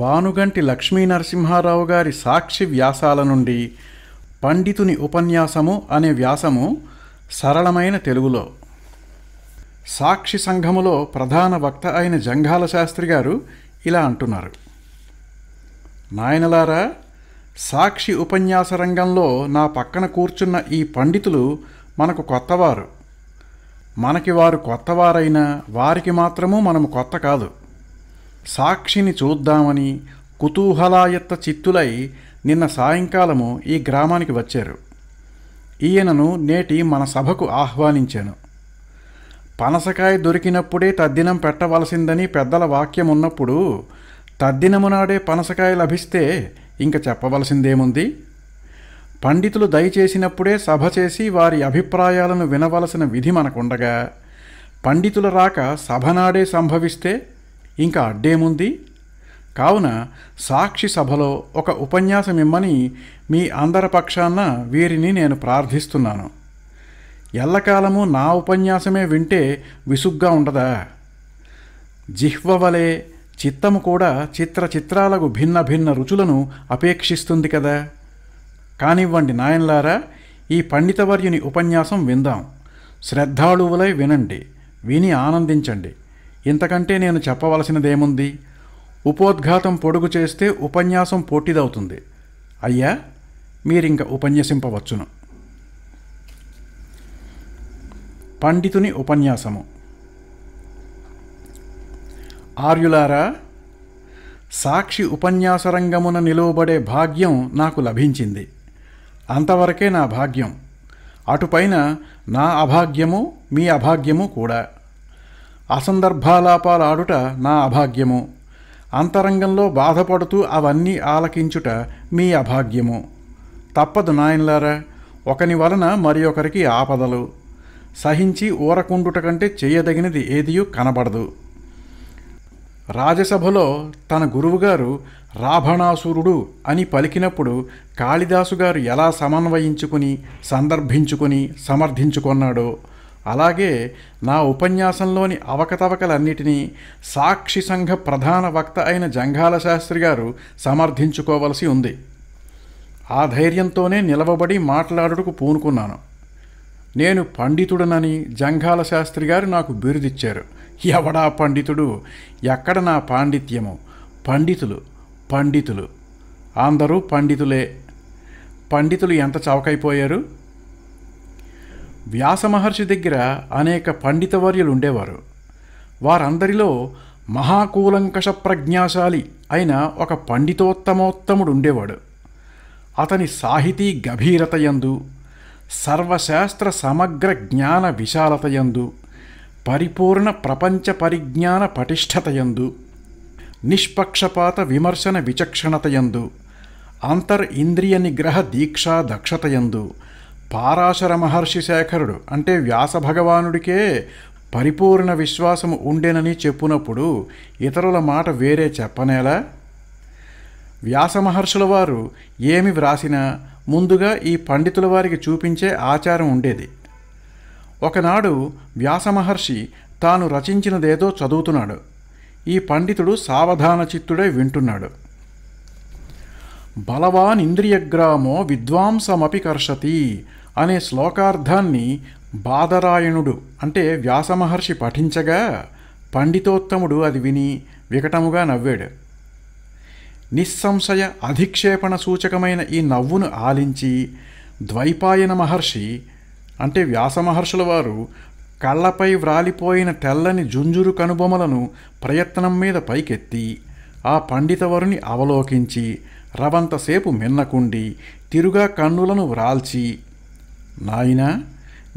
పానుగంటి లక్ష్మీ నరసింహారావు గారి సాక్షి వ్యాసాల నుండి పండితుని ఉపన్యాసము అనే వ్యాసము సరళమైన తెలుగులో సాక్షి సంఘములో ప్రధాన వక్త అయిన జంఘాల శాస్త్రి గారు ఇలా అంటున్నారు నాయనలారా సాక్షి ఉపన్యాస రంగంలో నా పక్కన కూర్చున్న ఈ పండితులు మనకు కొత్తవారు మనకి వారు కొత్తవారైనా వారికి మాత్రము మనము కొత్త కాదు సాక్షిని చూద్దామని కుతూహలాయత్త చిత్తులై నిన్న సాయంకాలము ఈ గ్రామానికి వచ్చారు ఈయనను నేటి మన సభకు ఆహ్వానించాను పనసకాయ దొరికినప్పుడే తద్దినం పెట్టవలసిందని పెద్దల వాక్యం ఉన్నప్పుడు తద్దినమునాడే పనసకాయ లభిస్తే ఇంక చెప్పవలసిందేముంది పండితులు దయచేసినప్పుడే సభ చేసి వారి అభిప్రాయాలను వినవలసిన విధి మనకుండగా పండితుల రాక సభనాడే సంభవిస్తే ఇంకా అడ్డేముంది కావున సాక్షి సభలో ఒక ఉపన్యాసం ఇమ్మని మీ అందరి పక్షాన వీరిని నేను ప్రార్థిస్తున్నాను ఎల్లకాలము నా ఉపన్యాసమే వింటే విసుగ్గా ఉండదా జిహ్వ వలె చిత్తము కూడా చిత్ర చిత్రాలకు భిన్న భిన్న రుచులను అపేక్షిస్తుంది కదా కానివ్వండి నాయన్లారా ఈ పండితవర్యుని ఉపన్యాసం విందాం శ్రద్ధాళువులై వినండి విని ఆనందించండి ఇంతకంటే నేను చెప్పవలసినదేముంది ఉపోద్ఘాతం పొడుగు చేస్తే ఉపన్యాసం పోటీదవుతుంది అయ్యా మీరింక ఉపన్యసింపవచ్చును పండితుని ఉపన్యాసము ఆర్యులారా సాక్షి ఉపన్యాసరంగమున నిలువబడే భాగ్యం నాకు లభించింది అంతవరకే నా భాగ్యం అటుపైన నా అభాగ్యము మీ అభాగ్యము కూడా అసందర్భాలాపాలు ఆడుట నా అభాగ్యము అంతరంగంలో బాధపడుతూ అవన్నీ ఆలకించుట మీ అభాగ్యము తప్పదు నాయన్లారా ఒకని వలన మరి ఒకరికి ఆపదలు సహించి ఊరకుండుట కంటే చేయదగినది ఏదియూ కనబడదు రాజసభలో తన గురువుగారు రాభణాసురుడు అని పలికినప్పుడు కాళిదాసు గారు ఎలా సమన్వయించుకుని సందర్భించుకుని సమర్థించుకున్నాడో అలాగే నా ఉపన్యాసంలోని అవకతవకలన్నిటినీ సాక్షి సంఘ ప్రధాన వక్త అయిన జంఘాల శాస్త్రి గారు సమర్థించుకోవలసి ఉంది ఆ ధైర్యంతోనే నిలవబడి మాట్లాడుటకు పూనుకున్నాను నేను పండితుడనని జంఘాల శాస్త్రి గారు నాకు బిరుదిచ్చారు ఎవడా పండితుడు ఎక్కడ నా పాండిత్యము పండితులు పండితులు అందరూ పండితులే పండితులు ఎంత చవకైపోయారు వ్యాసమహర్షి దగ్గర అనేక పండితవర్యులు ఉండేవారు వారందరిలో మహాకూలంకష ప్రజ్ఞాశాలి అయిన ఒక పండితోత్తమోత్తముడు ఉండేవాడు అతని సాహితీ గభీరతయందు సర్వశాస్త్ర సమగ్ర జ్ఞాన విశాలతయందు పరిపూర్ణ ప్రపంచ పరిజ్ఞాన పటిష్టతయందు నిష్పక్షపాత విమర్శన విచక్షణతయందు అంతర్ ఇంద్రియ నిగ్రహ దీక్షా దక్షతయందు పారాశర మహర్షి శేఖరుడు అంటే వ్యాస భగవానుడికే పరిపూర్ణ విశ్వాసము ఉండెనని చెప్పునప్పుడు ఇతరుల మాట వేరే చెప్పనేలా వ్యాస మహర్షుల వారు ఏమి వ్రాసినా ముందుగా ఈ పండితుల వారికి చూపించే ఆచారం ఉండేది ఒకనాడు వ్యాస మహర్షి తాను రచించినదేదో చదువుతున్నాడు ఈ పండితుడు సావధాన చిత్తుడై వింటున్నాడు బలవాన్ ఇంద్రియగ్రామో విద్వాంసమపి కర్షతి అనే శ్లోకార్థాన్ని బాదరాయణుడు అంటే వ్యాసమహర్షి పఠించగా పండితోత్తముడు అది విని వికటముగా నవ్వాడు నిస్సంశయ అధిక్షేపణ సూచకమైన ఈ నవ్వును ఆలించి ద్వైపాయన మహర్షి అంటే వ్యాసమహర్షుల వారు కళ్ళపై వ్రాలిపోయిన తెల్లని జుంజురు కనుబొమలను ప్రయత్నం మీద పైకెత్తి ఆ పండితవరుని అవలోకించి రవంతసేపు మిన్నకుండి తిరుగా కన్నులను వ్రాల్చి నాయన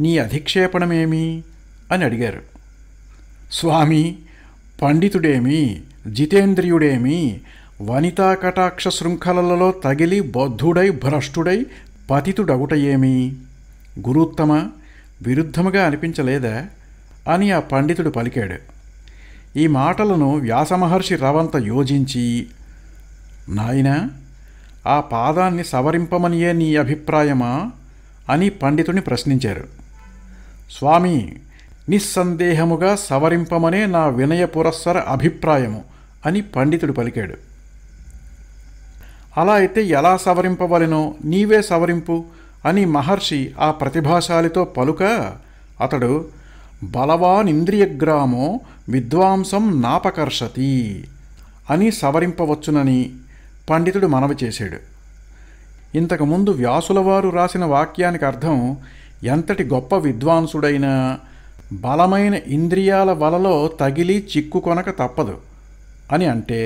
నీ అధిక్షేపణమేమి అని అడిగారు స్వామి పండితుడేమి జితేంద్రియుడేమి వనితా కటాక్ష శృంఖలలలో తగిలి బద్ధుడై భ్రష్టుడై పతితుడగుటయేమి గురుత్తమ విరుద్ధముగా అనిపించలేదా అని ఆ పండితుడు పలికాడు ఈ మాటలను వ్యాసమహర్షి రవంత యోజించి నాయనా ఆ పాదాన్ని సవరింపమనియే నీ అభిప్రాయమా అని పండితుని ప్రశ్నించారు స్వామి నిస్సందేహముగా సవరింపమనే నా వినయ పురస్సర అభిప్రాయము అని పండితుడు పలికాడు అలా అయితే ఎలా సవరింపవలెనో నీవే సవరింపు అని మహర్షి ఆ ప్రతిభాశాలితో పలుక అతడు బలవానింద్రియగ్రామో విద్వాంసం నాపకర్షతి అని సవరింపవచ్చునని పండితుడు మనవి చేశాడు ఇంతకుముందు వ్యాసులవారు రాసిన వాక్యానికి అర్థం ఎంతటి గొప్ప విద్వాంసుడైనా బలమైన ఇంద్రియాల వలలో తగిలి చిక్కుకొనక తప్పదు అని అంటే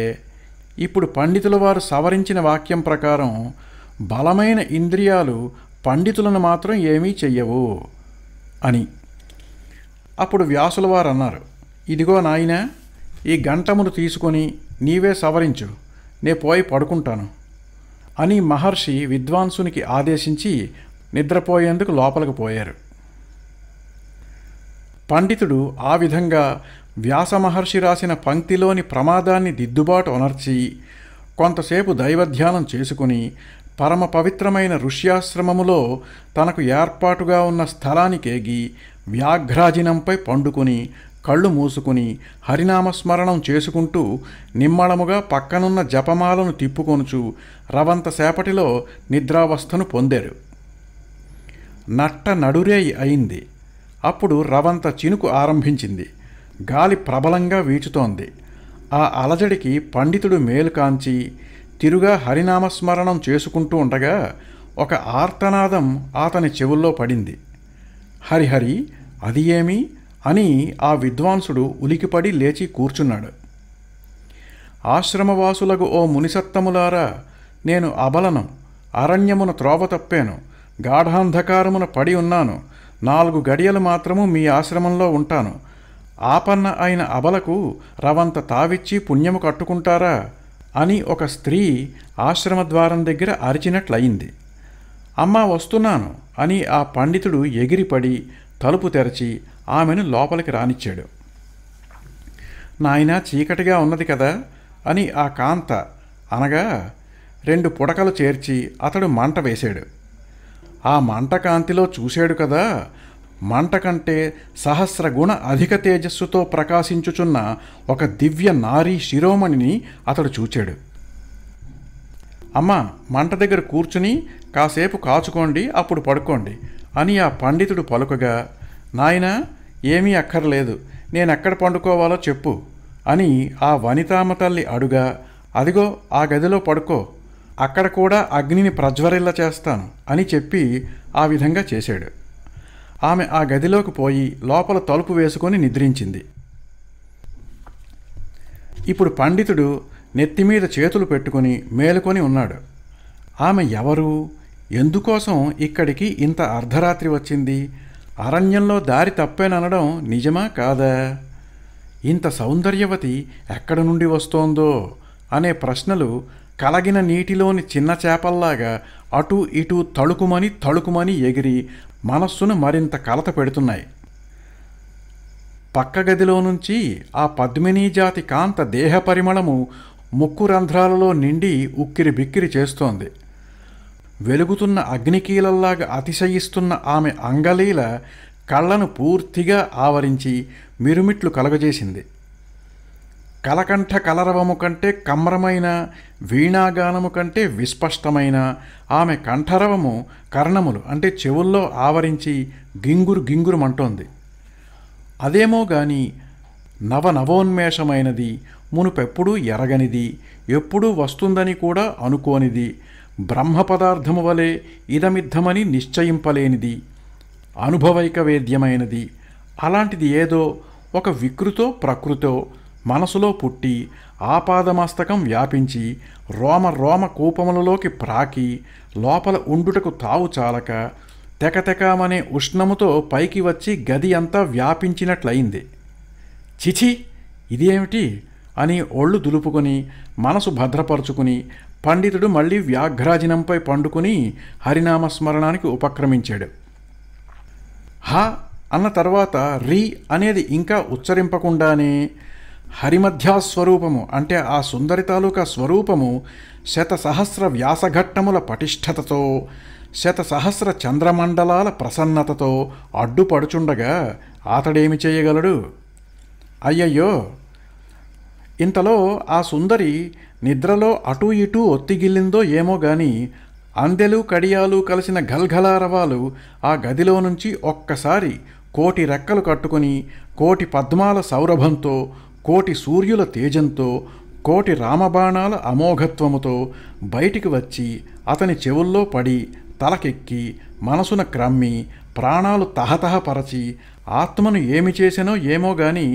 ఇప్పుడు పండితుల వారు సవరించిన వాక్యం ప్రకారం బలమైన ఇంద్రియాలు పండితులను మాత్రం ఏమీ చెయ్యవు అని అప్పుడు వ్యాసుల వారు అన్నారు ఇదిగో నాయన ఈ గంటమును తీసుకొని నీవే సవరించు నే పోయి పడుకుంటాను అని మహర్షి విద్వాంసునికి ఆదేశించి నిద్రపోయేందుకు లోపలికి పోయారు పండితుడు ఆ విధంగా వ్యాస మహర్షి రాసిన పంక్తిలోని ప్రమాదాన్ని దిద్దుబాటు అనర్చి కొంతసేపు దైవధ్యానం చేసుకుని పరమ పవిత్రమైన ఋష్యాశ్రమములో తనకు ఏర్పాటుగా ఉన్న స్థలానికేగి వ్యాఘ్రాజినంపై పండుకుని కళ్ళు మూసుకుని హరినామస్మరణం చేసుకుంటూ నిమ్మళముగా పక్కనున్న జపమాలను తిప్పుకొనుచు రవంతసేపటిలో నిద్రావస్థను పొందారు నట్ట నడురే అయింది అప్పుడు రవంత చినుకు ఆరంభించింది గాలి ప్రబలంగా వీచుతోంది ఆ అలజడికి పండితుడు మేలు కాంచి తిరుగా హరినామస్మరణం చేసుకుంటూ ఉండగా ఒక ఆర్తనాదం అతని చెవుల్లో పడింది హరిహరి అది ఏమి అని ఆ విద్వాంసుడు ఉలికిపడి లేచి కూర్చున్నాడు ఆశ్రమవాసులకు ఓ మునిసత్తములారా నేను అబలను అరణ్యమున త్రోవ తప్పాను గాఢాంధకారమున పడి ఉన్నాను నాలుగు గడియలు మాత్రము మీ ఆశ్రమంలో ఉంటాను ఆపన్న అయిన అబలకు రవంత తావిచ్చి పుణ్యము కట్టుకుంటారా అని ఒక స్త్రీ ఆశ్రమద్వారం దగ్గర అరిచినట్లయింది అమ్మా వస్తున్నాను అని ఆ పండితుడు ఎగిరిపడి తలుపు తెరచి ఆమెను లోపలికి రానిచ్చాడు నాయన చీకటిగా ఉన్నది కదా అని ఆ కాంత అనగా రెండు పుడకలు చేర్చి అతడు మంట వేశాడు ఆ మంట కాంతిలో చూశాడు కదా మంట కంటే సహస్ర గుణ అధిక తేజస్సుతో ప్రకాశించుచున్న ఒక దివ్య నారీ శిరోమణిని అతడు చూచాడు అమ్మ మంట దగ్గర కూర్చుని కాసేపు కాచుకోండి అప్పుడు పడుకోండి అని ఆ పండితుడు పలుకగా నాయనా ఏమీ అక్కర్లేదు నేను ఎక్కడ పండుకోవాలో చెప్పు అని ఆ వనితామ తల్లి అడుగా అదిగో ఆ గదిలో పడుకో అక్కడ కూడా అగ్నిని ప్రజ్వరిల్ల చేస్తాను అని చెప్పి ఆ విధంగా చేశాడు ఆమె ఆ గదిలోకి పోయి లోపల తలుపు వేసుకొని నిద్రించింది ఇప్పుడు పండితుడు నెత్తిమీద చేతులు పెట్టుకుని మేలుకొని ఉన్నాడు ఆమె ఎవరు ఎందుకోసం ఇక్కడికి ఇంత అర్ధరాత్రి వచ్చింది అరణ్యంలో దారి తప్పేననడం నిజమా కాదా ఇంత సౌందర్యవతి ఎక్కడ నుండి వస్తోందో అనే ప్రశ్నలు కలగిన నీటిలోని చిన్న చేపల్లాగా అటు ఇటు తళుకుమని తళుకుమని ఎగిరి మనస్సును మరింత కలత పెడుతున్నాయి పక్క గదిలో నుంచి ఆ పద్మినీ జాతి కాంత దేహ పరిమళము ముక్కు రంధ్రాలలో నిండి ఉక్కిరి బిక్కిరి చేస్తోంది వెలుగుతున్న అగ్నికీలల్లాగా అతిశయిస్తున్న ఆమె అంగలీల కళ్ళను పూర్తిగా ఆవరించి మిరుమిట్లు కలగజేసింది కలకంఠ కలరవము కంటే కమ్రమైన వీణాగానము కంటే విస్పష్టమైన ఆమె కంఠరవము కర్ణములు అంటే చెవుల్లో ఆవరించి గింగురు గింగురుమంటోంది అదేమో గాని నవనవోన్మేషమైనది మునుపెప్పుడూ ఎరగనిది ఎప్పుడూ వస్తుందని కూడా అనుకోనిది బ్రహ్మపదార్థము వలె ఇదమిద్దమని నిశ్చయింపలేనిది అనుభవైక వేద్యమైనది అలాంటిది ఏదో ఒక వికృతో ప్రకృతో మనసులో పుట్టి ఆపాదమస్తకం వ్యాపించి రోమ రోమ కూపములలోకి ప్రాకి లోపల ఉండుటకు తావు చాలక తెకతెకామనే ఉష్ణముతో పైకి వచ్చి గది అంతా వ్యాపించినట్లయింది చిచి ఇదేమిటి అని ఒళ్ళు దులుపుకొని మనసు భద్రపరుచుకుని పండితుడు మళ్ళీ వ్యాఘ్రాజనంపై పండుకుని హరినామస్మరణానికి ఉపక్రమించాడు హ అన్న తర్వాత రి అనేది ఇంకా ఉచ్చరింపకుండానే హరిమధ్యాస్వరూపము అంటే ఆ సుందరి తాలూకా స్వరూపము శతసహస్ర వ్యాసఘట్టముల పటిష్టతతో శతసహస్ర చంద్రమండలాల ప్రసన్నతతో అడ్డుపడుచుండగా అతడేమి చేయగలడు అయ్యయ్యో ఇంతలో ఆ సుందరి నిద్రలో అటూ ఇటూ ఒత్తిగిల్లిందో ఏమో గాని అందెలు కడియాలు కలిసిన గల్గలారవాలు ఆ గదిలో నుంచి ఒక్కసారి కోటి రెక్కలు కట్టుకుని కోటి పద్మాల సౌరభంతో కోటి సూర్యుల తేజంతో కోటి రామబాణాల అమోఘత్వముతో బయటికి వచ్చి అతని చెవుల్లో పడి తలకెక్కి మనసున క్రమ్మి ప్రాణాలు తహతహపరచి ఆత్మను ఏమి చేసినో ఏమో గాని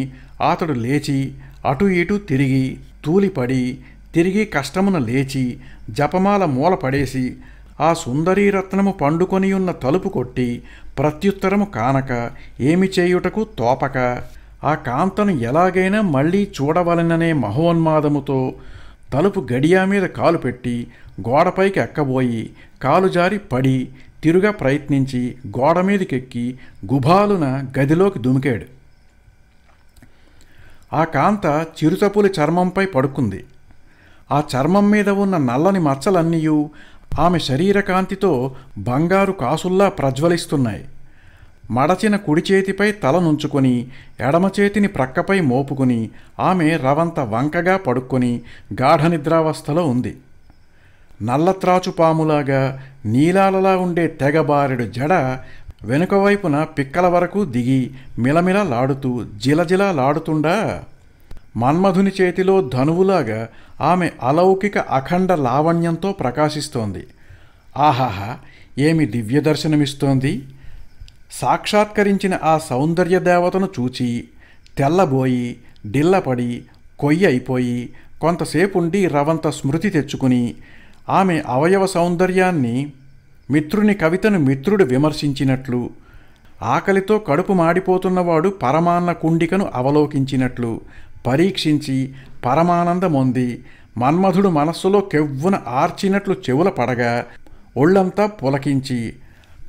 అతడు లేచి అటు ఇటు తిరిగి తూలిపడి తిరిగి కష్టమున లేచి జపమాల మూల పడేసి ఆ సుందరీరత్నము పండుకొని ఉన్న తలుపు కొట్టి ప్రత్యుత్తరము కానక ఏమి చేయుటకు తోపక ఆ కాంతను ఎలాగైనా మళ్ళీ చూడవలననే మహోన్మాదముతో తలుపు గడియా మీద కాలు పెట్టి గోడపైకి ఎక్కబోయి కాలు జారి పడి తిరుగా ప్రయత్నించి గోడ మీదకెక్కి గుభాలున గదిలోకి దుమికాడు ఆ కాంత చిరుతపులి చర్మంపై పడుకుంది ఆ చర్మం మీద ఉన్న నల్లని మచ్చలన్నీయూ ఆమె శరీరకాంతితో బంగారు కాసుల్లా ప్రజ్వలిస్తున్నాయి మడచిన కుడి చేతిపై తలనుంచుకొని ఎడమ చేతిని ప్రక్కపై మోపుకొని ఆమె రవంత వంకగా పడుక్కొని గాఢనిద్రావస్థలో ఉంది నల్లత్రాచు పాములాగా నీలాలలా ఉండే తెగబారెడు జడ వెనుకవైపున పిక్కల వరకు దిగి మిలమిలలాడుతూ లాడుతుండా మన్మధుని చేతిలో ధనువులాగా ఆమె అలౌకిక అఖండ లావణ్యంతో ప్రకాశిస్తోంది ఆహాహా ఏమి దివ్య దర్శనమిస్తోంది సాక్షాత్కరించిన ఆ సౌందర్య దేవతను చూచి తెల్లబోయి డిల్లపడి కొయ్యి అయిపోయి కొంతసేపుండి రవంత స్మృతి తెచ్చుకుని ఆమె అవయవ సౌందర్యాన్ని మిత్రుని కవితను మిత్రుడు విమర్శించినట్లు ఆకలితో కడుపు మాడిపోతున్నవాడు పరమాన్న కుండికను అవలోకించినట్లు పరీక్షించి పరమానందమొంది మన్మధుడు మనస్సులో కెవ్వున ఆర్చినట్లు చెవుల పడగా ఒళ్ళంతా పులకించి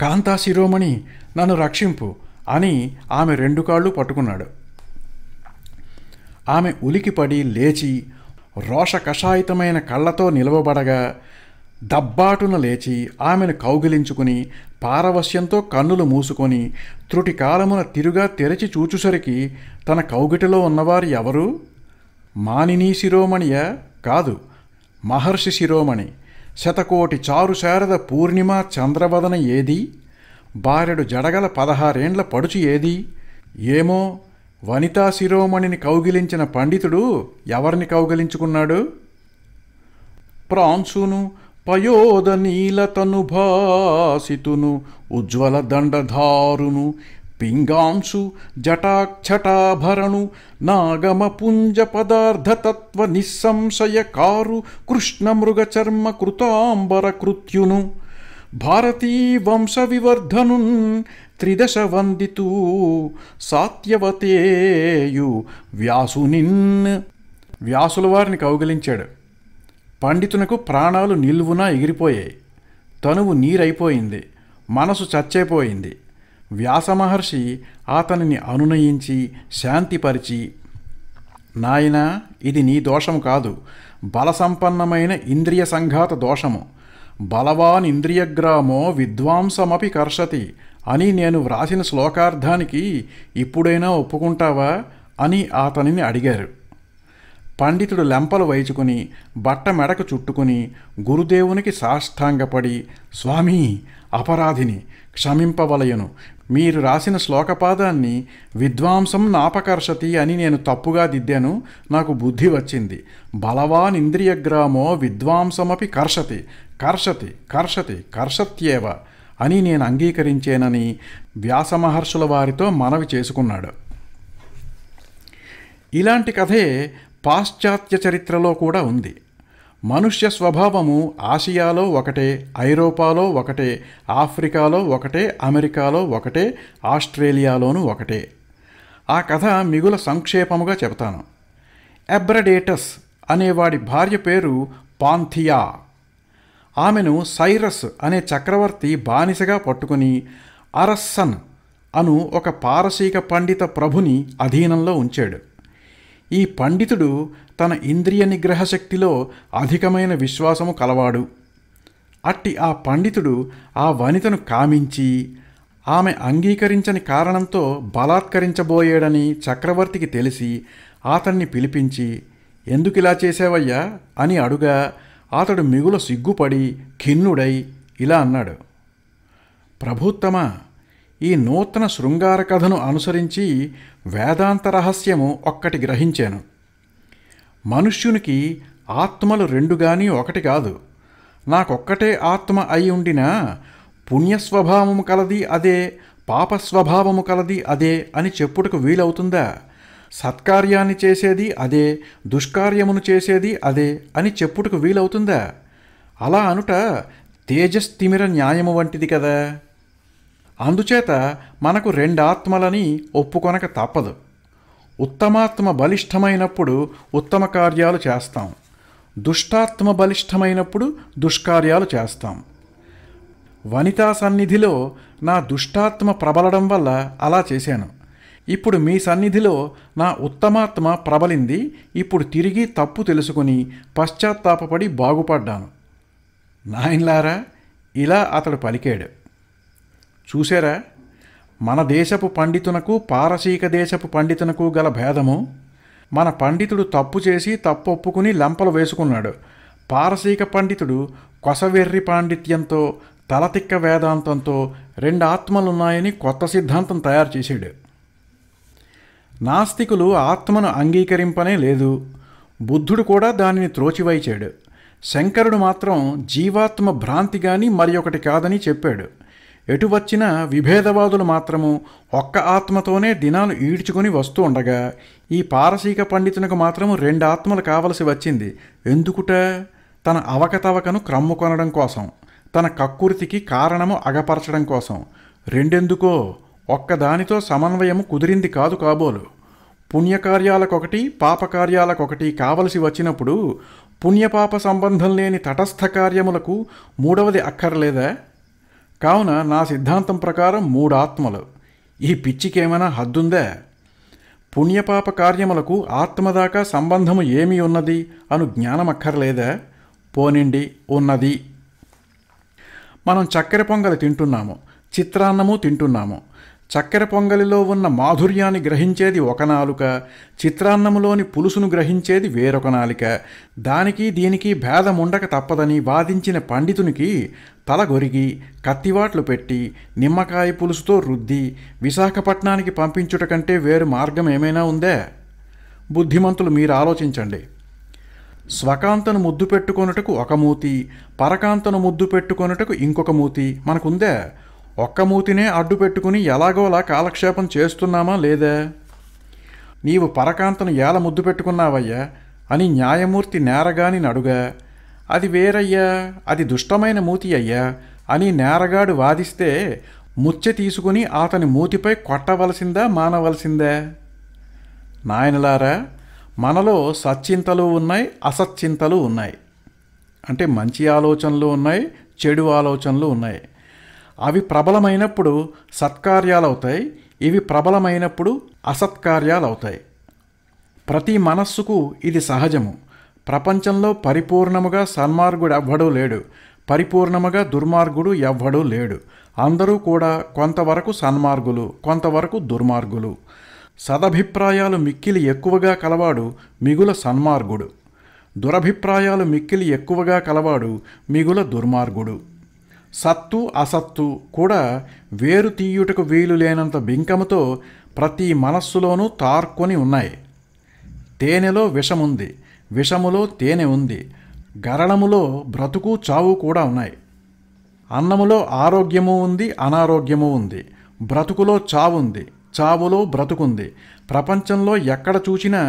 కాంతా శిరోమణి నన్ను రక్షింపు అని ఆమె రెండు కాళ్ళు పట్టుకున్నాడు ఆమె ఉలికిపడి లేచి రోష కషాయితమైన కళ్ళతో నిలవబడగా దబ్బాటున లేచి ఆమెను కౌగిలించుకుని పారవశ్యంతో కన్నులు మూసుకొని త్రుటి కాలమున తిరుగా తెరచి చూచుసరికి తన కౌగిటిలో ఉన్నవారు ఎవరు మానినీ శిరోమణియ కాదు మహర్షి శిరోమణి శతకోటి చారు శారద పూర్ణిమ చంద్రవదన ఏది బారెడు జడగల పదహారేండ్ల పడుచు ఏది ఏమో వనితా శిరోమణిని కౌగిలించిన పండితుడు ఎవరిని కౌగిలించుకున్నాడు ప్రాన్సూను పయోదనీలతనుభాసితును ఉజ్వల దండధారును పింగాంశు జటాక్షటాభరణు నాగమపుంజ పదార్థతత్వ నిస్సంశయకారు కృష్ణమృగచర్మ కృతాంబర కృత్యును భారతీ వంశ వివర్ధనున్ త్రిదశ వందితూ సాత్యవతేయు వ్యాసునిన్ వ్యాసుల వారిని కౌగిలించాడు పండితునకు ప్రాణాలు నిల్వునా ఎగిరిపోయాయి తనువు నీరైపోయింది మనసు చచ్చైపోయింది వ్యాసమహర్షి అతనిని అనునయించి శాంతిపరిచి నాయన ఇది నీ దోషము కాదు బలసంపన్నమైన ఇంద్రియ సంఘాత దోషము బలవాన్ ఇంద్రియగ్రామో విద్వాంసమపి కర్షతి అని నేను వ్రాసిన శ్లోకార్థానికి ఇప్పుడైనా ఒప్పుకుంటావా అని అతనిని అడిగారు పండితుడు లెంపలు వైచుకుని బట్ట మెడకు చుట్టుకుని గురుదేవునికి సాష్టాంగపడి స్వామి అపరాధిని క్షమింపవలయను మీరు రాసిన శ్లోకపాదాన్ని విద్వాంసం నాపకర్షతి అని నేను తప్పుగా దిద్దాను నాకు బుద్ధి వచ్చింది బలవాన్ ఇంద్రియగ్రామో విద్వాంసమపి కర్షతి కర్షతి కర్షతి కర్షత్యేవ అని నేను అంగీకరించేనని వ్యాసమహర్షుల వారితో మనవి చేసుకున్నాడు ఇలాంటి కథే పాశ్చాత్య చరిత్రలో కూడా ఉంది మనుష్య స్వభావము ఆసియాలో ఒకటే ఐరోపాలో ఒకటే ఆఫ్రికాలో ఒకటే అమెరికాలో ఒకటే ఆస్ట్రేలియాలోనూ ఒకటే ఆ కథ మిగుల సంక్షేపముగా చెబుతాను ఎబ్రడేటస్ అనేవాడి భార్య పేరు పాంథియా ఆమెను సైరస్ అనే చక్రవర్తి బానిసగా పట్టుకుని అరస్సన్ అను ఒక పారసీక పండిత ప్రభుని అధీనంలో ఉంచాడు ఈ పండితుడు తన ఇంద్రియ నిగ్రహ శక్తిలో అధికమైన విశ్వాసము కలవాడు అట్టి ఆ పండితుడు ఆ వనితను కామించి ఆమె అంగీకరించని కారణంతో బలాత్కరించబోయాడని చక్రవర్తికి తెలిసి అతన్ని పిలిపించి ఎందుకిలా చేసావయ్యా అని అడుగా అతడు మిగులు సిగ్గుపడి ఖిన్నుడై ఇలా అన్నాడు ప్రభుత్తమా ఈ నూతన శృంగార కథను అనుసరించి వేదాంత రహస్యము ఒక్కటి గ్రహించాను మనుష్యునికి ఆత్మలు రెండు కానీ ఒకటి కాదు నాకొక్కటే ఆత్మ అయి ఉండినా పుణ్యస్వభావము కలది అదే పాపస్వభావము కలది అదే అని చెప్పుటకు వీలవుతుందా సత్కార్యాన్ని చేసేది అదే దుష్కార్యమును చేసేది అదే అని చెప్పుటకు వీలవుతుందా అలా అనుట తేజస్తిమిర న్యాయము వంటిది కదా అందుచేత మనకు రెండాత్మలని ఒప్పుకొనక తప్పదు ఉత్తమాత్మ బలిష్టమైనప్పుడు ఉత్తమ కార్యాలు చేస్తాం దుష్టాత్మ బలిష్టమైనప్పుడు దుష్కార్యాలు చేస్తాం వనితా సన్నిధిలో నా దుష్టాత్మ ప్రబలడం వల్ల అలా చేశాను ఇప్పుడు మీ సన్నిధిలో నా ఉత్తమాత్మ ప్రబలింది ఇప్పుడు తిరిగి తప్పు తెలుసుకుని పశ్చాత్తాపడి బాగుపడ్డాను నాయన్లారా ఇలా అతడు పలికాడు చూసారా మన దేశపు పండితునకు పారసీక దేశపు పండితునకు గల భేదము మన పండితుడు తప్పు చేసి తప్పు ఒప్పుకుని లంపలు వేసుకున్నాడు పారసీక పండితుడు కొసవెర్రి పాండిత్యంతో తలతిక్క వేదాంతంతో రెండు ఆత్మలున్నాయని కొత్త సిద్ధాంతం తయారు చేశాడు నాస్తికులు ఆత్మను అంగీకరింపనే లేదు బుద్ధుడు కూడా దానిని త్రోచివైచాడు శంకరుడు మాత్రం జీవాత్మ భ్రాంతి కానీ మరి ఒకటి కాదని చెప్పాడు ఎటు వచ్చినా విభేదవాదులు మాత్రము ఒక్క ఆత్మతోనే దినాలు ఈడ్చుకొని వస్తూ ఉండగా ఈ పారసీక పండితునికి మాత్రము రెండు ఆత్మలు కావలసి వచ్చింది ఎందుకుట తన అవకతవకను క్రమ్ముకొనడం కోసం తన కక్కుర్తికి కారణము అగపరచడం కోసం రెండెందుకో ఒక్కదానితో సమన్వయము కుదిరింది కాదు కాబోలు పుణ్యకార్యాలకొకటి పాపకార్యాలకొకటి కావలసి వచ్చినప్పుడు పుణ్యపాప సంబంధం లేని తటస్థ కార్యములకు మూడవది అక్కర్లేదా కావున నా సిద్ధాంతం ప్రకారం మూడు ఆత్మలు ఈ పిచ్చికేమైనా హద్దుందే పుణ్యపాప కార్యములకు ఆత్మదాకా సంబంధము ఏమి ఉన్నది అను జ్ఞానమక్కర్లేదా పోనిండి ఉన్నది మనం చక్కెర పొంగలి తింటున్నాము చిత్రాన్నము తింటున్నాము చక్కెర పొంగలిలో ఉన్న మాధుర్యాన్ని గ్రహించేది ఒక నాలుక చిత్రాన్నములోని పులుసును గ్రహించేది వేరొక నాలిక దానికి దీనికి భేదం ఉండక తప్పదని వాదించిన పండితునికి తలగొరిగి కత్తివాట్లు పెట్టి నిమ్మకాయ పులుసుతో రుద్ది విశాఖపట్నానికి పంపించుట కంటే వేరు మార్గం ఏమైనా ఉందే బుద్ధిమంతులు మీరు ఆలోచించండి స్వకాంతను ముద్దు పెట్టుకొనుటకు ఒక మూతి పరకాంతను ముద్దు పెట్టుకొనుటకు ఇంకొక మూతి మనకుందే ఒక్కమూతినే అడ్డు పెట్టుకుని ఎలాగోలా కాలక్షేపం చేస్తున్నామా లేదా నీవు పరకాంతను ఏల ముద్దు పెట్టుకున్నావయ్యా అని న్యాయమూర్తి నేరగాని నడుగా అది వేరయ్యా అది దుష్టమైన మూతి అయ్యా అని నేరగాడు వాదిస్తే ముచ్చె తీసుకుని అతని మూతిపై కొట్టవలసిందా మానవలసిందా నాయనలారా మనలో సచ్చింతలు ఉన్నాయి అసచ్చింతలు ఉన్నాయి అంటే మంచి ఆలోచనలు ఉన్నాయి చెడు ఆలోచనలు ఉన్నాయి అవి ప్రబలమైనప్పుడు సత్కార్యాలవుతాయి ఇవి ప్రబలమైనప్పుడు అసత్కార్యాలవుతాయి ప్రతి మనస్సుకు ఇది సహజము ప్రపంచంలో పరిపూర్ణముగా సన్మార్గుడు ఎవ్వడూ లేడు పరిపూర్ణముగా దుర్మార్గుడు ఎవ్వడూ లేడు అందరూ కూడా కొంతవరకు సన్మార్గులు కొంతవరకు దుర్మార్గులు సదభిప్రాయాలు మిక్కిలి ఎక్కువగా కలవాడు మిగుల సన్మార్గుడు దురభిప్రాయాలు మిక్కిలి ఎక్కువగా కలవాడు మిగుల దుర్మార్గుడు సత్తు అసత్తు కూడా వేరు తీయుటకు వీలు లేనంత బింకముతో ప్రతి మనస్సులోనూ తార్కొని ఉన్నాయి తేనెలో విషముంది విషములో తేనె ఉంది గరణములో బ్రతుకు చావు కూడా ఉన్నాయి అన్నములో ఆరోగ్యము ఉంది అనారోగ్యము ఉంది బ్రతుకులో చావుంది చావులో బ్రతుకుంది ప్రపంచంలో ఎక్కడ చూచినా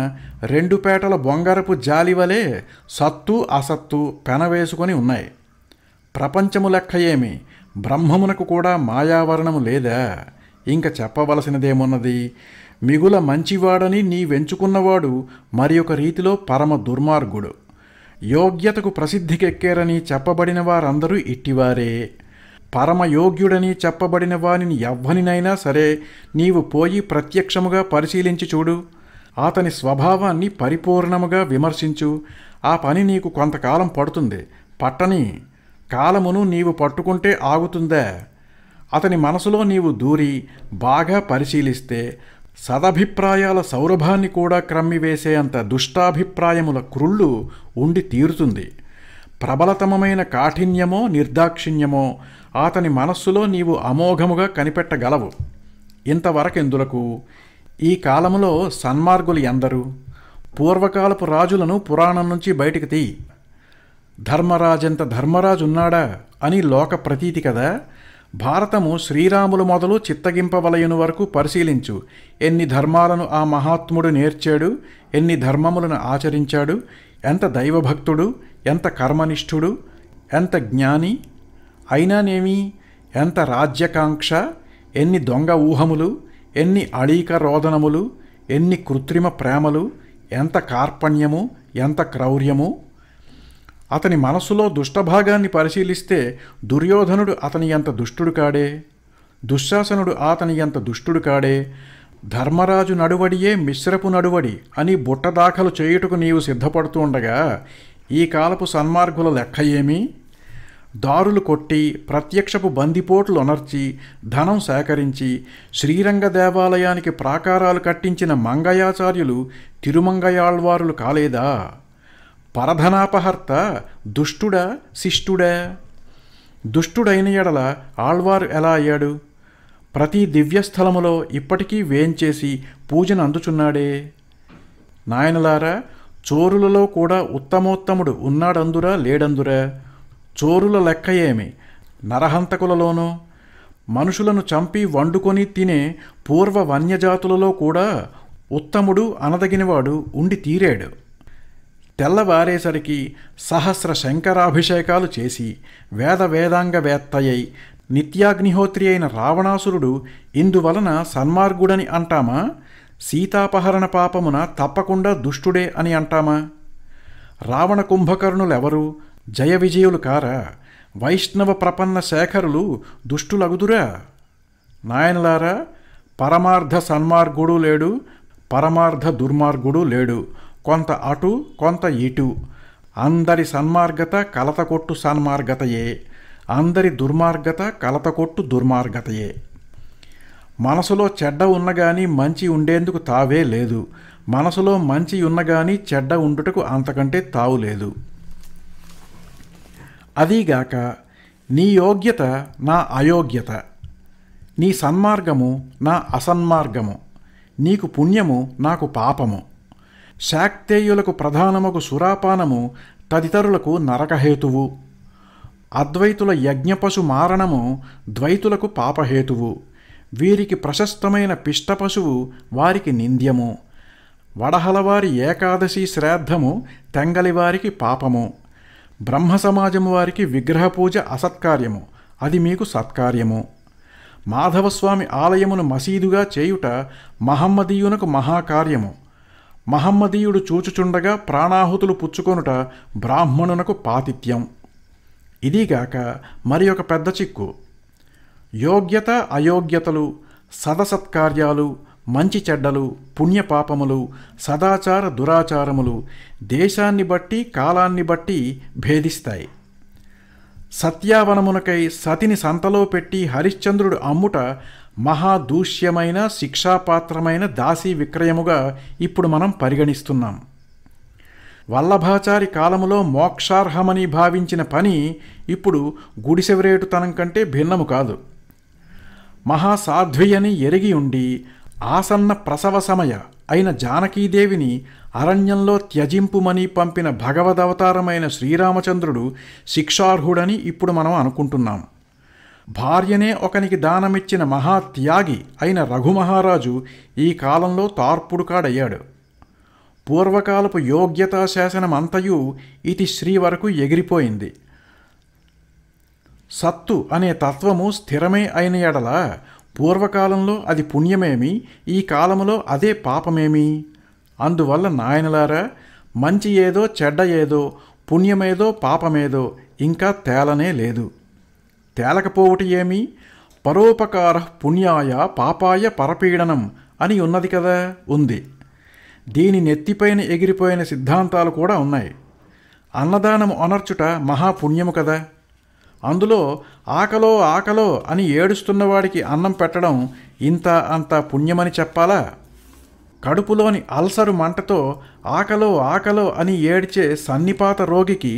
రెండు పేటల బొంగరపు జాలివలే సత్తు అసత్తు పెనవేసుకొని ఉన్నాయి ప్రపంచము లెక్క ఏమి బ్రహ్మమునకు కూడా మాయావరణము లేదా ఇంక చెప్పవలసినదేమున్నది మిగుల మంచివాడని నీ వెంచుకున్నవాడు మరి ఒక రీతిలో పరమ దుర్మార్గుడు యోగ్యతకు ప్రసిద్ధికెక్కారని చెప్పబడిన వారందరూ ఇట్టివారే పరమయోగ్యుడని చెప్పబడిన వాని ఎవ్వనినైనా సరే నీవు పోయి ప్రత్యక్షముగా పరిశీలించి చూడు అతని స్వభావాన్ని పరిపూర్ణముగా విమర్శించు ఆ పని నీకు కొంతకాలం పడుతుంది పట్టని కాలమును నీవు పట్టుకుంటే ఆగుతుందా అతని మనసులో నీవు దూరి బాగా పరిశీలిస్తే సదభిప్రాయాల సౌరభాన్ని కూడా అంత దుష్టాభిప్రాయముల క్రుళ్ళు ఉండి తీరుతుంది ప్రబలతమమైన కాఠిన్యమో నిర్దాక్షిణ్యమో అతని మనస్సులో నీవు అమోఘముగా కనిపెట్టగలవు ఇంతవరకెందులకు ఈ కాలములో సన్మార్గులు ఎందరు పూర్వకాలపు రాజులను పురాణం నుంచి బయటికి తీయి ధర్మరాజంత ధర్మరాజు ఉన్నాడా అని లోక ప్రతీతి కదా భారతము శ్రీరాములు మొదలు చిత్తగింపవలయను వరకు పరిశీలించు ఎన్ని ధర్మాలను ఆ మహాత్ముడు నేర్చాడు ఎన్ని ధర్మములను ఆచరించాడు ఎంత దైవభక్తుడు ఎంత కర్మనిష్ఠుడు ఎంత జ్ఞాని అయినానేమి ఎంత రాజ్యకాంక్ష ఎన్ని దొంగ ఊహములు ఎన్ని అళీక రోదనములు ఎన్ని కృత్రిమ ప్రేమలు ఎంత కార్పణ్యము ఎంత క్రౌర్యము అతని మనసులో దుష్టభాగాన్ని పరిశీలిస్తే దుర్యోధనుడు అతని ఎంత దుష్టుడు కాడే దుశ్శాసనుడు అతని ఎంత దుష్టుడు కాడే ధర్మరాజు నడువడియే మిశ్రపు నడువడి అని బుట్ట దాఖలు చేయుటకు నీవు సిద్ధపడుతుండగా ఈ కాలపు సన్మార్గుల లెక్క ఏమి దారులు కొట్టి ప్రత్యక్షపు బందిపోట్లు అనర్చి ధనం సేకరించి శ్రీరంగ దేవాలయానికి ప్రాకారాలు కట్టించిన మంగయాచార్యులు తిరుమంగయాళ్వారులు కాలేదా పరధనాపహర్త దుష్టుడా శిష్టుడా దుష్టుడైన ఎడల ఆళ్వారు ఎలా అయ్యాడు ప్రతి దివ్యస్థలములో ఇప్పటికీ వేంచేసి పూజను అందుచున్నాడే నాయనలారా చోరులలో కూడా ఉత్తమోత్తముడు ఉన్నాడందురా లేడందురా చోరుల లెక్క ఏమి నరహంతకులలోనూ మనుషులను చంపి వండుకొని తినే పూర్వ వన్యజాతులలో కూడా ఉత్తముడు అనదగినవాడు ఉండి తీరాడు తెల్లవారేసరికి సహస్ర శంకరాభిషేకాలు చేసి వేద వేదాంగవేత్తయ్యై నిత్యాగ్నిహోత్రి అయిన రావణాసురుడు ఇందువలన సన్మార్గుడని అంటామా సీతాపహరణ పాపమున తప్పకుండా దుష్టుడే అని అంటామా రావణ కుంభకర్ణులెవరు జయ విజయులు కారా వైష్ణవ ప్రపన్న శేఖరులు దుష్టులగుదురా నాయనలారా పరమార్థ సన్మార్గుడు లేడు పరమార్థ దుర్మార్గుడు లేడు కొంత అటు కొంత ఇటు అందరి సన్మార్గత కలతకొట్టు సన్మార్గతయే అందరి దుర్మార్గత కలతకొట్టు దుర్మార్గతయే మనసులో చెడ్డ ఉన్నగాని మంచి ఉండేందుకు తావే లేదు మనసులో మంచి ఉన్నగాని చెడ్డ ఉండుటకు అంతకంటే తావు లేదు అదీగాక నీ యోగ్యత నా అయోగ్యత నీ సన్మార్గము నా అసన్మార్గము నీకు పుణ్యము నాకు పాపము శాక్తేయులకు ప్రధానముకు సురాపానము తదితరులకు నరకహేతువు అద్వైతుల యజ్ఞపశు మారణము ద్వైతులకు పాపహేతువు వీరికి ప్రశస్తమైన పిష్టపశువు వారికి నింద్యము వడహలవారి ఏకాదశి శ్రాద్ధము తెంగలివారికి పాపము బ్రహ్మ సమాజము వారికి విగ్రహ పూజ అసత్కార్యము అది మీకు సత్కార్యము మాధవస్వామి ఆలయమును మసీదుగా చేయుట మహమ్మదీయునకు మహాకార్యము మహమ్మదీయుడు చూచుచుండగా ప్రాణాహుతులు పుచ్చుకొనుట బ్రాహ్మణునకు పాతిథ్యం ఇదిగాక మరి ఒక పెద్ద చిక్కు యోగ్యత అయోగ్యతలు సదసత్కార్యాలు మంచి చెడ్డలు పుణ్యపాపములు సదాచార దురాచారములు దేశాన్ని బట్టి కాలాన్ని బట్టి భేదిస్తాయి సత్యావనమునకై సతిని సంతలో పెట్టి హరిశ్చంద్రుడు అమ్ముట మహాదూష్యమైన శిక్షాపాత్రమైన దాసీ విక్రయముగా ఇప్పుడు మనం పరిగణిస్తున్నాం వల్లభాచారి కాలములో మోక్షార్హమని భావించిన పని ఇప్పుడు గుడిసెవరేటుతనం కంటే భిన్నము కాదు మహాసాధ్వియని ఎరిగి ఉండి ఆసన్న ప్రసవ సమయ అయిన జానకీదేవిని అరణ్యంలో త్యజింపుమని పంపిన భగవదవతారమైన శ్రీరామచంద్రుడు శిక్షార్హుడని ఇప్పుడు మనం అనుకుంటున్నాం భార్యనే ఒకనికి దానమిచ్చిన మహాత్యాగి అయిన రఘుమహారాజు ఈ కాలంలో తార్పుడు కాడయ్యాడు పూర్వకాలపు యోగ్యతా శాసనం అంతయు ఇది శ్రీ వరకు ఎగిరిపోయింది సత్తు అనే తత్వము స్థిరమే అయిన ఎడల పూర్వకాలంలో అది పుణ్యమేమి ఈ కాలములో అదే పాపమేమి అందువల్ల నాయనలారా మంచి ఏదో చెడ్డ ఏదో పుణ్యమేదో పాపమేదో ఇంకా తేలనే లేదు ఏమి పరోపకార పుణ్యాయ పాపాయ పరపీడనం అని ఉన్నది కదా ఉంది దీని నెత్తిపైన ఎగిరిపోయిన సిద్ధాంతాలు కూడా ఉన్నాయి అన్నదానము అనర్చుట మహాపుణ్యము కదా అందులో ఆకలో ఆకలో అని ఏడుస్తున్నవాడికి అన్నం పెట్టడం ఇంత అంత పుణ్యమని చెప్పాలా కడుపులోని అల్సరు మంటతో ఆకలో ఆకలో అని ఏడ్చే సన్నిపాత రోగికి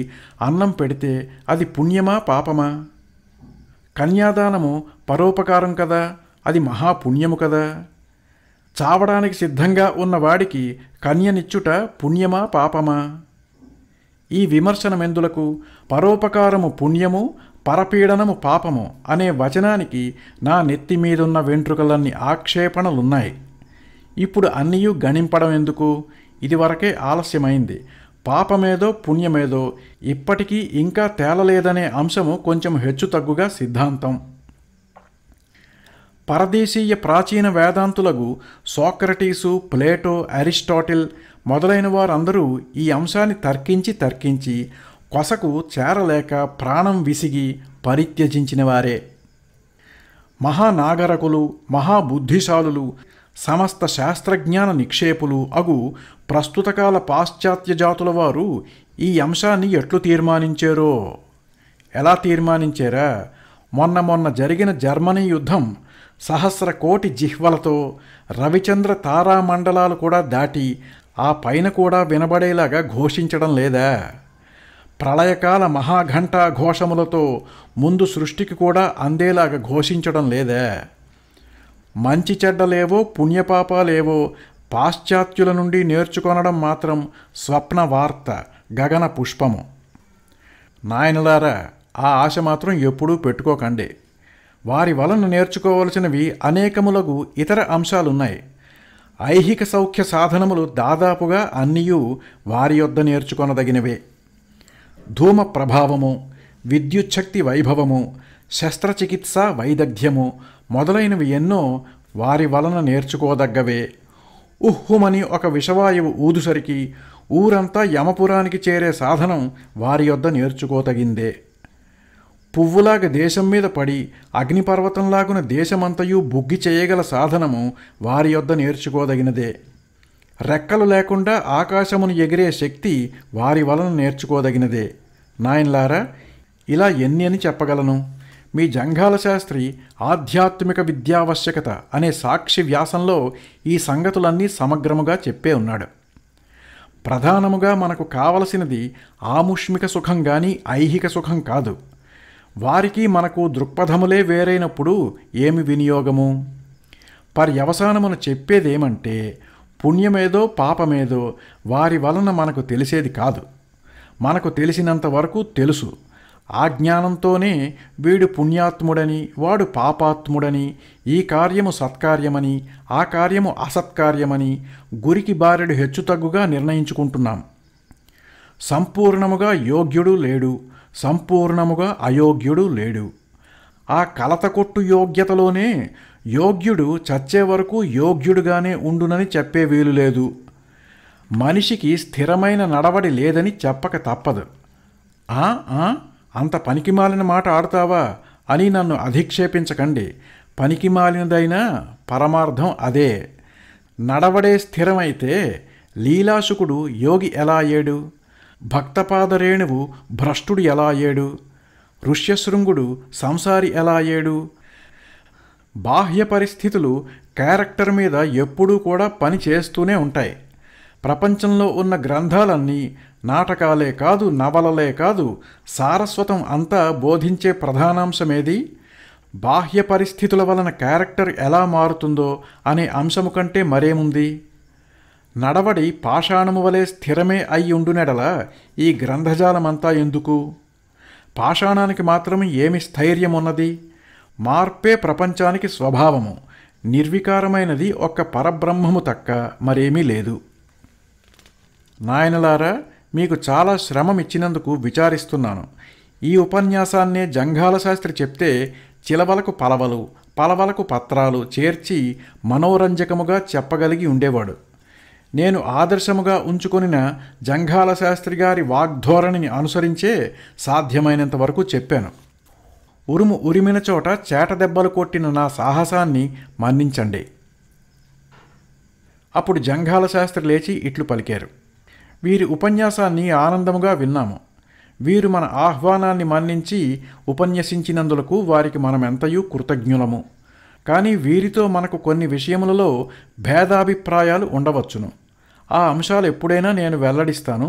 అన్నం పెడితే అది పుణ్యమా పాపమా కన్యాదానము పరోపకారం కదా అది మహాపుణ్యము కదా చావడానికి సిద్ధంగా ఉన్నవాడికి కన్యనిచ్చుట పుణ్యమా పాపమా ఈ విమర్శనమెందులకు పరోపకారము పుణ్యము పరపీడనము పాపము అనే వచనానికి నా నెత్తి మీదున్న వెంట్రుకలన్నీ ఆక్షేపణలున్నాయి ఇప్పుడు అన్నీ గణింపడం ఎందుకు ఇదివరకే ఆలస్యమైంది పాపమేదో పుణ్యమేదో ఇప్పటికీ ఇంకా తేలలేదనే అంశము కొంచెం హెచ్చుతగ్గుగా సిద్ధాంతం పరదేశీయ ప్రాచీన వేదాంతులకు సోక్రటీసు ప్లేటో అరిస్టాటిల్ మొదలైన వారందరూ ఈ అంశాన్ని తర్కించి తర్కించి కొసకు చేరలేక ప్రాణం విసిగి పరిత్యజించిన వారే మహానాగరకులు మహాబుద్ధిశాలులు సమస్త శాస్త్రజ్ఞాన నిక్షేపులు అగు ప్రస్తుతకాల పాశ్చాత్య జాతుల వారు ఈ అంశాన్ని ఎట్లు తీర్మానించారో ఎలా తీర్మానించారా మొన్న మొన్న జరిగిన జర్మనీ యుద్ధం సహస్ర కోటి జిహ్వలతో రవిచంద్ర తారామండలాలు కూడా దాటి ఆ పైన కూడా వినబడేలాగా ఘోషించడం లేదా ప్రళయకాల మహాఘంటా ఘోషములతో ముందు సృష్టికి కూడా అందేలాగా ఘోషించడం లేదా మంచి చెడ్డలేవో పుణ్యపాపాలేవో పాశ్చాత్యుల నుండి నేర్చుకొనడం మాత్రం స్వప్న వార్త గగన పుష్పము నాయనలారా ఆ ఆశ మాత్రం ఎప్పుడూ పెట్టుకోకండి వారి వలన నేర్చుకోవలసినవి అనేకములకు ఇతర అంశాలున్నాయి ఐహిక సౌఖ్య సాధనములు దాదాపుగా అన్నీయూ వారి యొద్ద నేర్చుకొనదగినవే ధూమ ప్రభావము విద్యుచ్ఛక్తి వైభవము శస్త్రచికిత్స వైదగ్ధ్యము మొదలైనవి ఎన్నో వారి వలన నేర్చుకోదగ్గవే ఉహ్హుమని ఒక విషవాయువు ఊదుసరికి ఊరంతా యమపురానికి చేరే సాధనం వారి యొద్ద నేర్చుకోతగిందే పువ్వులాగా దేశం మీద పడి అగ్నిపర్వతంలాగున దేశమంతయు బుగ్గి చేయగల సాధనము వారి యొద్ద నేర్చుకోదగినదే రెక్కలు లేకుండా ఆకాశమును ఎగిరే శక్తి వారి వలన నేర్చుకోదగినదే నాయన్లారా ఇలా ఎన్ని అని చెప్పగలను మీ జంఘాల శాస్త్రి ఆధ్యాత్మిక విద్యావశ్యకత అనే సాక్షి వ్యాసంలో ఈ సంగతులన్నీ సమగ్రముగా చెప్పే ఉన్నాడు ప్రధానముగా మనకు కావలసినది ఆముష్మిక సుఖం కానీ ఐహిక సుఖం కాదు వారికి మనకు దృక్పథములే వేరైనప్పుడు ఏమి వినియోగము పర్యవసానమును చెప్పేదేమంటే పుణ్యమేదో పాపమేదో వారి వలన మనకు తెలిసేది కాదు మనకు తెలిసినంత వరకు తెలుసు ఆ జ్ఞానంతోనే వీడు పుణ్యాత్ముడని వాడు పాపాత్ముడని ఈ కార్యము సత్కార్యమని ఆ కార్యము అసత్కార్యమని గురికి బారెడు హెచ్చుతగ్గుగా నిర్ణయించుకుంటున్నాం సంపూర్ణముగా యోగ్యుడు లేడు సంపూర్ణముగా అయోగ్యుడు లేడు ఆ కలతకొట్టు యోగ్యతలోనే యోగ్యుడు చచ్చే వరకు యోగ్యుడుగానే ఉండునని చెప్పే వీలు లేదు మనిషికి స్థిరమైన నడవడి లేదని చెప్పక తప్పదు ఆ అంత పనికిమాలిన మాట ఆడతావా అని నన్ను అధిక్షేపించకండి పనికిమాలినదైన పరమార్థం అదే నడవడే స్థిరమైతే లీలాశుకుడు యోగి ఎలా ఏడు భక్తపాదరేణువు భ్రష్టుడు ఎలా ఏడు ఋష్యశృంగుడు సంసారి ఎలా ఏడు బాహ్య పరిస్థితులు క్యారెక్టర్ మీద ఎప్పుడూ కూడా పని చేస్తూనే ఉంటాయి ప్రపంచంలో ఉన్న గ్రంథాలన్నీ నాటకాలే కాదు నవలలే కాదు సారస్వతం అంతా బోధించే ప్రధానాంశమేది బాహ్య పరిస్థితుల వలన క్యారెక్టర్ ఎలా మారుతుందో అనే అంశము కంటే మరేముంది నడవడి పాషాణము వలె స్థిరమే అయి ఉండునెడల ఈ గ్రంథజాలమంతా ఎందుకు పాషాణానికి మాత్రం ఏమి స్థైర్యమున్నది మార్పే ప్రపంచానికి స్వభావము నిర్వికారమైనది ఒక్క పరబ్రహ్మము తక్క మరేమీ లేదు నాయనలారా మీకు చాలా శ్రమమిచ్చినందుకు విచారిస్తున్నాను ఈ ఉపన్యాసాన్నే జంఘాల శాస్త్రి చెప్తే చిలవలకు పలవలు పలవలకు పత్రాలు చేర్చి మనోరంజకముగా చెప్పగలిగి ఉండేవాడు నేను ఆదర్శముగా ఉంచుకొనిన జంఘాల శాస్త్రి గారి వాగ్ధోరణిని అనుసరించే సాధ్యమైనంత వరకు చెప్పాను ఉరుము ఉరిమిన చోట చేట దెబ్బలు కొట్టిన నా సాహసాన్ని మన్నించండి అప్పుడు జంఘాల శాస్త్రి లేచి ఇట్లు పలికారు వీరి ఉపన్యాసాన్ని ఆనందముగా విన్నాము వీరు మన ఆహ్వానాన్ని మన్నించి ఉపన్యసించినందులకు వారికి మనం ఎంతయూ కృతజ్ఞులము కానీ వీరితో మనకు కొన్ని విషయములలో భేదాభిప్రాయాలు ఉండవచ్చును ఆ అంశాలు ఎప్పుడైనా నేను వెల్లడిస్తాను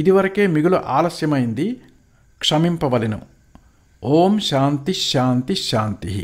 ఇదివరకే మిగులు ఆలస్యమైంది క్షమింపవలను ఓం శాంతి శాంతి శాంతి